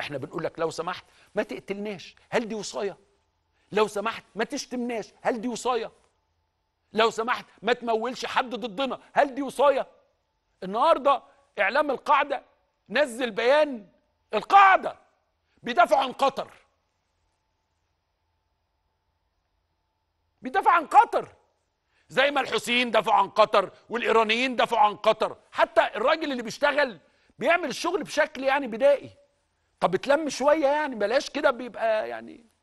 احنا بنقول لك لو سمحت ما تقتلناش هل دي وصايه لو سمحت ما تشتمناش هل دي وصايه لو سمحت ما تمولش حد ضدنا هل دي وصايه النهارده اعلام القاعده نزل بيان القاعده بيدافع عن قطر بيدافع عن قطر زي ما الحوثيين دافعوا عن قطر والايرانيين دافعوا عن قطر حتى الراجل اللي بيشتغل بيعمل الشغل بشكل يعني بدائي طب تلم شويه يعني بلاش كده بيبقى يعني